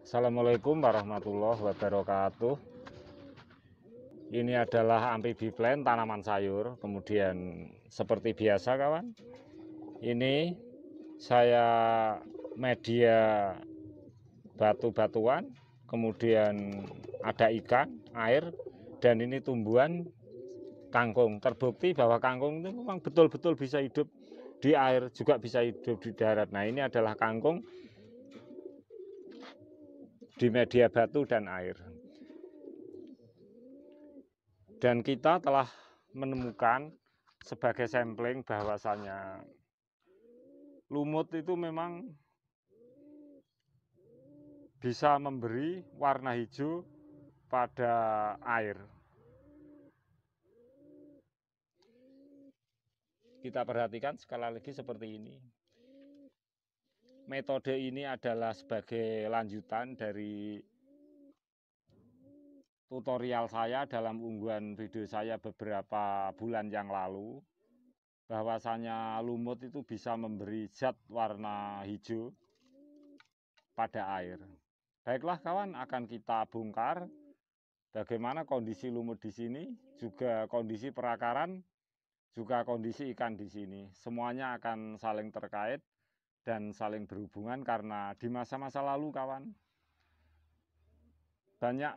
Assalamualaikum warahmatullahi wabarakatuh ini adalah plant tanaman sayur kemudian seperti biasa kawan ini saya media batu-batuan kemudian ada ikan air dan ini tumbuhan kangkung terbukti bahwa kangkung itu memang betul-betul bisa hidup di air juga bisa hidup di darat nah ini adalah kangkung di media batu dan air. Dan kita telah menemukan sebagai sampling bahwasanya lumut itu memang bisa memberi warna hijau pada air. Kita perhatikan sekali lagi seperti ini metode ini adalah sebagai lanjutan dari tutorial saya dalam unggahan video saya beberapa bulan yang lalu bahwasanya lumut itu bisa memberi zat warna hijau pada air. Baiklah kawan, akan kita bongkar bagaimana kondisi lumut di sini, juga kondisi perakaran, juga kondisi ikan di sini. Semuanya akan saling terkait dan saling berhubungan karena di masa-masa lalu kawan banyak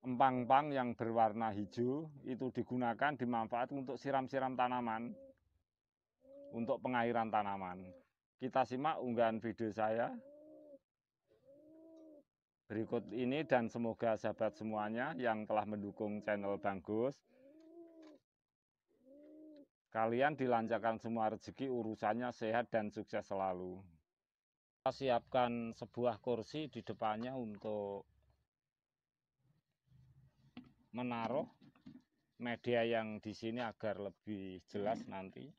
empang-empang yang berwarna hijau itu digunakan dimanfaatkan untuk siram-siram tanaman untuk pengairan tanaman kita simak unggahan video saya berikut ini dan semoga sahabat semuanya yang telah mendukung channel Bang Gus Kalian dilancarkan semua rezeki, urusannya sehat dan sukses selalu. Kita siapkan sebuah kursi di depannya untuk menaruh media yang di sini agar lebih jelas nanti.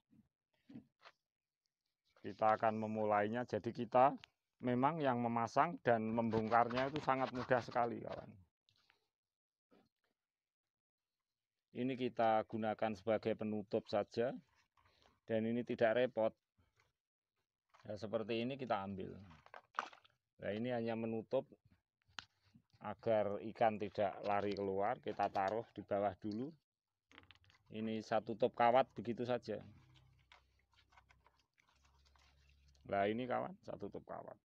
Kita akan memulainya. Jadi kita memang yang memasang dan membongkarnya itu sangat mudah sekali, kawan. Ini kita gunakan sebagai penutup saja. Dan ini tidak repot. Ya, seperti ini kita ambil. Nah, ini hanya menutup agar ikan tidak lari keluar. Kita taruh di bawah dulu. Ini satu top kawat begitu saja. Nah, ini kawan, satu top kawat.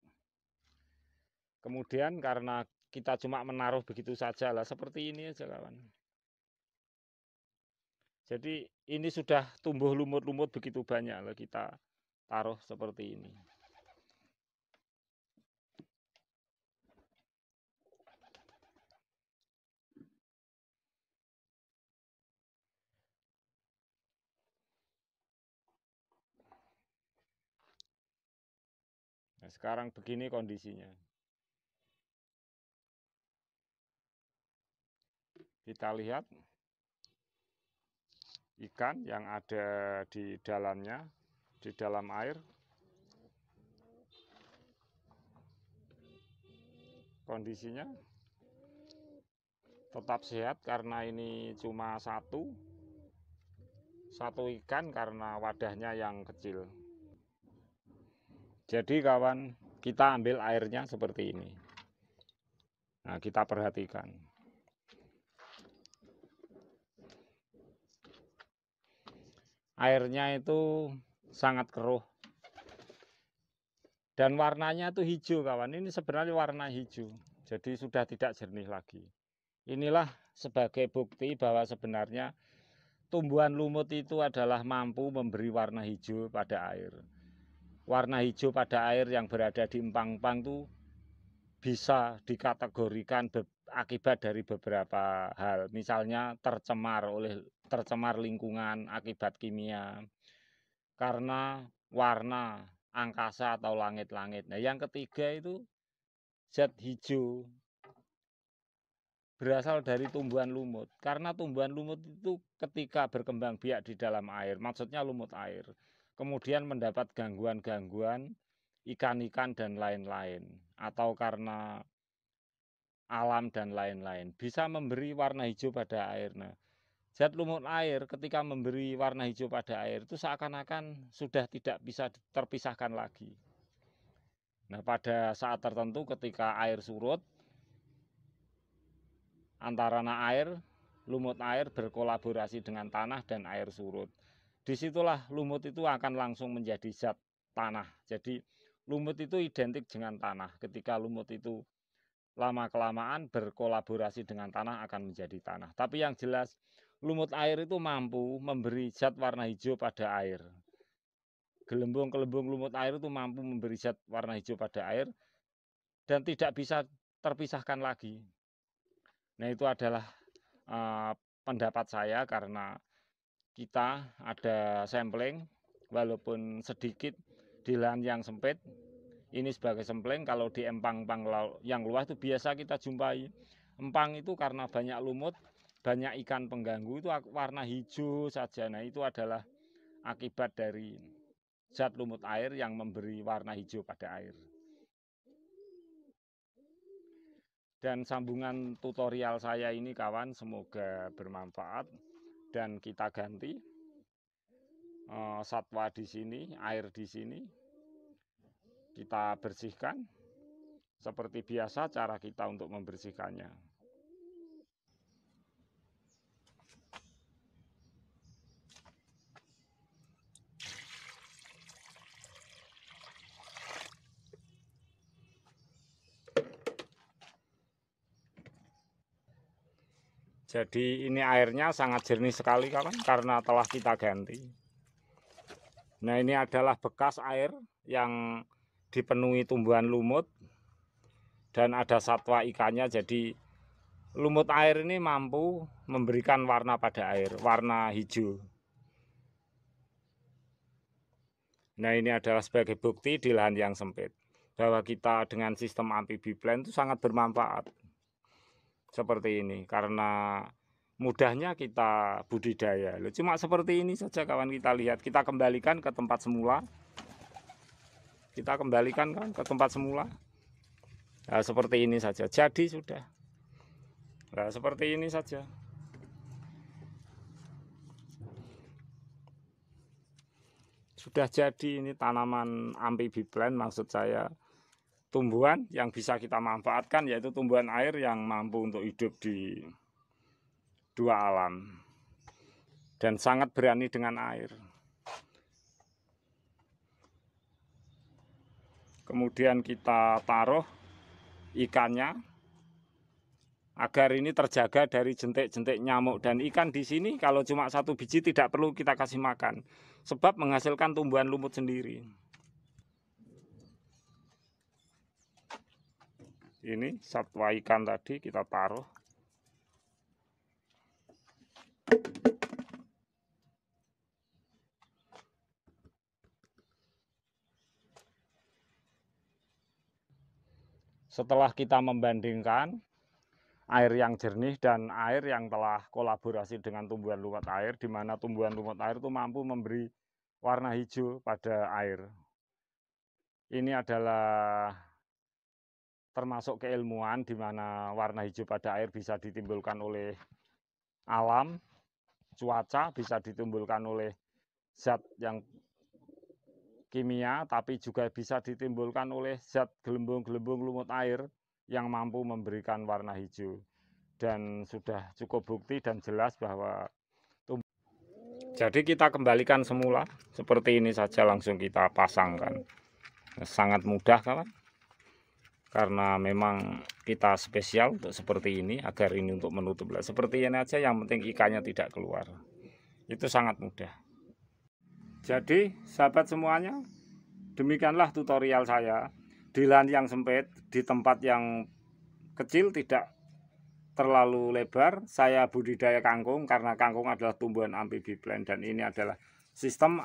Kemudian karena kita cuma menaruh begitu saja lah seperti ini aja kawan. Jadi ini sudah tumbuh lumut-lumut begitu banyak lah kita taruh seperti ini. Nah, sekarang begini kondisinya. Kita lihat ikan yang ada di dalamnya, di dalam air. Kondisinya tetap sehat karena ini cuma satu, satu ikan karena wadahnya yang kecil. Jadi kawan, kita ambil airnya seperti ini. Nah, kita perhatikan. airnya itu sangat keruh dan warnanya itu hijau kawan ini sebenarnya warna hijau jadi sudah tidak jernih lagi inilah sebagai bukti bahwa sebenarnya tumbuhan lumut itu adalah mampu memberi warna hijau pada air warna hijau pada air yang berada di empang-empang itu bisa dikategorikan akibat dari beberapa hal, misalnya tercemar oleh tercemar lingkungan akibat kimia karena warna angkasa atau langit-langit. Nah, yang ketiga itu zat hijau berasal dari tumbuhan lumut karena tumbuhan lumut itu ketika berkembang biak di dalam air, maksudnya lumut air, kemudian mendapat gangguan-gangguan ikan-ikan dan lain-lain atau karena alam dan lain-lain bisa memberi warna hijau pada air nah zat lumut air ketika memberi warna hijau pada air itu seakan-akan sudah tidak bisa terpisahkan lagi nah pada saat tertentu ketika air surut antara air lumut air berkolaborasi dengan tanah dan air surut disitulah lumut itu akan langsung menjadi zat tanah jadi lumut itu identik dengan tanah ketika lumut itu lama-kelamaan berkolaborasi dengan tanah akan menjadi tanah. Tapi yang jelas lumut air itu mampu memberi zat warna hijau pada air. Gelembung-gelembung lumut air itu mampu memberi zat warna hijau pada air dan tidak bisa terpisahkan lagi. Nah itu adalah uh, pendapat saya karena kita ada sampling walaupun sedikit di lahan yang sempit ini sebagai sempleng kalau di empang-empang yang luas itu biasa kita jumpai. Empang itu karena banyak lumut, banyak ikan pengganggu itu warna hijau saja. Nah, itu adalah akibat dari zat lumut air yang memberi warna hijau pada air. Dan sambungan tutorial saya ini kawan semoga bermanfaat dan kita ganti eh, satwa di sini, air di sini, kita bersihkan seperti biasa cara kita untuk membersihkannya. Jadi ini airnya sangat jernih sekali kawan karena telah kita ganti. Nah ini adalah bekas air yang dipenuhi tumbuhan lumut dan ada satwa ikannya jadi lumut air ini mampu memberikan warna pada air warna hijau nah ini adalah sebagai bukti di lahan yang sempit bahwa kita dengan sistem amfibi plan itu sangat bermanfaat seperti ini karena mudahnya kita budidaya cuma seperti ini saja kawan kita lihat kita kembalikan ke tempat semula kita kembalikan kan ke tempat semula nah, seperti ini saja jadi sudah nah, seperti ini saja sudah jadi ini tanaman amphibia plant maksud saya tumbuhan yang bisa kita manfaatkan yaitu tumbuhan air yang mampu untuk hidup di dua alam dan sangat berani dengan air. kemudian kita taruh ikannya agar ini terjaga dari jentik-jentik nyamuk dan ikan di sini kalau cuma satu biji tidak perlu kita kasih makan sebab menghasilkan tumbuhan lumut sendiri ini satwa ikan tadi kita taruh Setelah kita membandingkan air yang jernih dan air yang telah kolaborasi dengan tumbuhan lumut air, di mana tumbuhan lumut air itu mampu memberi warna hijau pada air. Ini adalah termasuk keilmuan di mana warna hijau pada air bisa ditimbulkan oleh alam, cuaca bisa ditimbulkan oleh zat yang kimia tapi juga bisa ditimbulkan oleh zat gelembung-gelembung lumut air yang mampu memberikan warna hijau dan sudah cukup bukti dan jelas bahwa jadi kita kembalikan semula seperti ini saja langsung kita pasangkan sangat mudah kawan karena memang kita spesial untuk seperti ini agar ini untuk menutup seperti ini aja yang penting ikannya tidak keluar itu sangat mudah jadi, sahabat semuanya, demikianlah tutorial saya di lahan yang sempit, di tempat yang kecil tidak terlalu lebar. Saya budidaya kangkung karena kangkung adalah tumbuhan plan dan ini adalah sistem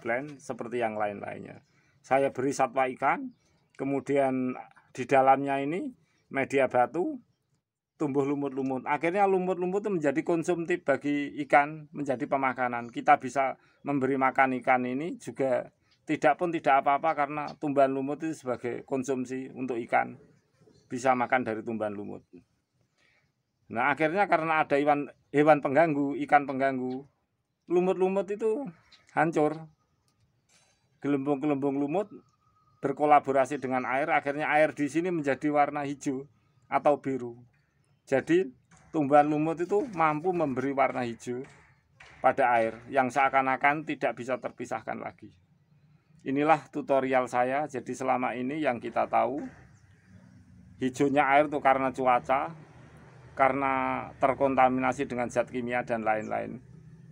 plan seperti yang lain-lainnya. Saya beri satwa ikan, kemudian di dalamnya ini media batu, tumbuh lumut-lumut. Akhirnya lumut-lumut itu menjadi konsumtif bagi ikan, menjadi pemakanan. Kita bisa memberi makan ikan ini juga tidak pun tidak apa-apa karena tumbuhan lumut itu sebagai konsumsi untuk ikan. Bisa makan dari tumbuhan lumut. Nah, akhirnya karena ada hewan hewan pengganggu, ikan pengganggu, lumut-lumut itu hancur. Gelembung-gelembung lumut berkolaborasi dengan air, akhirnya air di sini menjadi warna hijau atau biru. Jadi tumbuhan lumut itu mampu memberi warna hijau pada air yang seakan-akan tidak bisa terpisahkan lagi. Inilah tutorial saya. Jadi selama ini yang kita tahu hijaunya air itu karena cuaca, karena terkontaminasi dengan zat kimia dan lain-lain,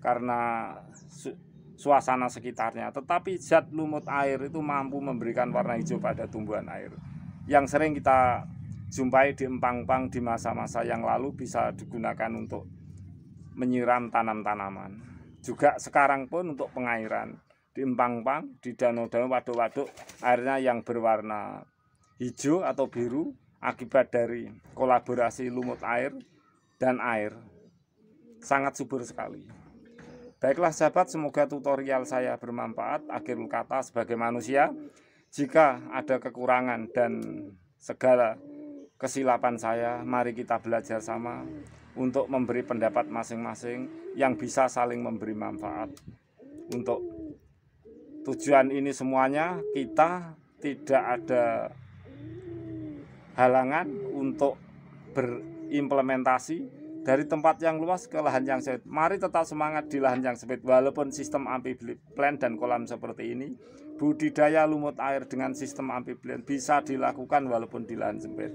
karena su suasana sekitarnya. Tetapi zat lumut air itu mampu memberikan warna hijau pada tumbuhan air. Yang sering kita jumpai di empang-empang di masa-masa yang lalu bisa digunakan untuk menyiram tanam-tanaman. Juga sekarang pun untuk pengairan di empang-empang, di danau-danau, waduk-waduk, airnya yang berwarna hijau atau biru akibat dari kolaborasi lumut air dan air. Sangat subur sekali. Baiklah sahabat, semoga tutorial saya bermanfaat. akhir kata sebagai manusia, jika ada kekurangan dan segala kesilapan saya, mari kita belajar sama untuk memberi pendapat masing-masing yang bisa saling memberi manfaat. Untuk tujuan ini semuanya kita tidak ada halangan untuk berimplementasi dari tempat yang luas ke lahan yang sempit. Mari tetap semangat di lahan yang sempit walaupun sistem plan dan kolam seperti ini budidaya lumut air dengan sistem amphibian bisa dilakukan walaupun di lahan sempit.